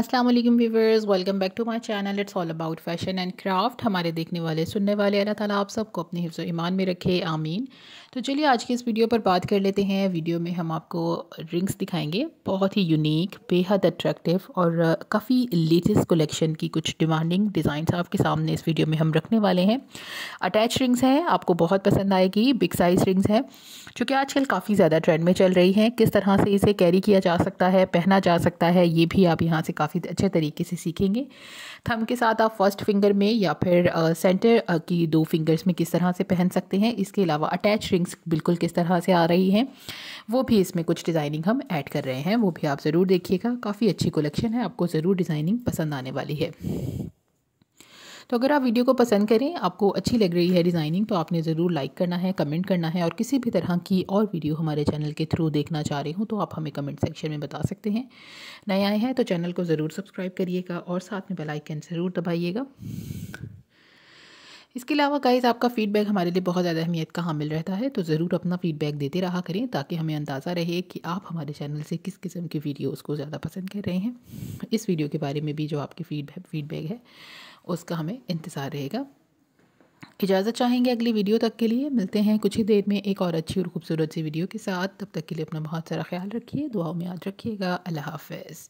अस्सलाम वालेकुम viewers welcome back to my channel it's all about fashion and craft हमारे देखने वाले सुनने वाले अल्लाह ताला आप सबको अपने हिफ्ज़ ईमान में रखे आमीन तो चलिए आज के इस वीडियो पर बात कर लेते हैं वीडियो में हम आपको रिंग्स दिखाएंगे बहुत ही यूनिक बेहद अट्रैक्टिव और काफ़ी लेटेस्ट कलेक्शन की कुछ डिमांडिंग डिज़ाइन आपके सामने इस वीडियो में हम रखने वाले हैं अटैच रिंग्स हैं आपको बहुत पसंद आएगी बिग साइज़ रिंग्स हैं चूँकि आजकल काफ़ी ज़्यादा ट्रेंड में चल रही हैं किस तरह से इसे कैरी किया जा सकता है पहना जा सकता है ये भी आप यहाँ से काफ़ी अच्छे तरीके से सीखेंगे थम के साथ आप फर्स्ट फिंगर में या फिर सेंटर की दो फिंगर्स में किस तरह से पहन सकते हैं इसके अलावा अटैच रिंग्स बिल्कुल किस तरह से आ रही हैं वो भी इसमें कुछ डिज़ाइनिंग हम ऐड कर रहे हैं वो भी आप ज़रूर देखिएगा काफ़ी अच्छी कलेक्शन है आपको ज़रूर डिज़ाइनिंग पसंद आने वाली है तो अगर आप वीडियो को पसंद करें आपको अच्छी लग रही है डिज़ाइनिंग तो आपने ज़रूर लाइक करना है कमेंट करना है और किसी भी तरह की और वीडियो हमारे चैनल के थ्रू देखना चाह रहे हो तो आप हमें कमेंट सेक्शन में बता सकते हैं नए आए हैं तो चैनल को ज़रूर सब्सक्राइब करिएगा और साथ में बेलाइकन ज़रूर दबाइएगा इसके अलावा गाइज़ आपका फ़ीडबैक हमारे लिए बहुत ज़्यादा अहमियत का हामिल रहता है तो ज़रूर अपना फ़ीडबैक देते रहा करें ताकि हमें अंदाज़ा रहे कि आप हमारे चैनल से किस किस्म की वीडियोस को ज़्यादा पसंद कर रहे हैं इस वीडियो के बारे में भी जो आपकी फ़ीडबैक फीडबैक है उसका हमें इंतज़ार रहेगा इजाज़त चाहेंगे अगली वीडियो तक के लिए मिलते हैं कुछ ही देर में एक और अच्छी और ख़ूबसूरत सी वीडियो के साथ तब तक के लिए अपना बहुत सारा ख्याल रखिए दुआओं में याद रखिएगा अल्लाह हाफिज़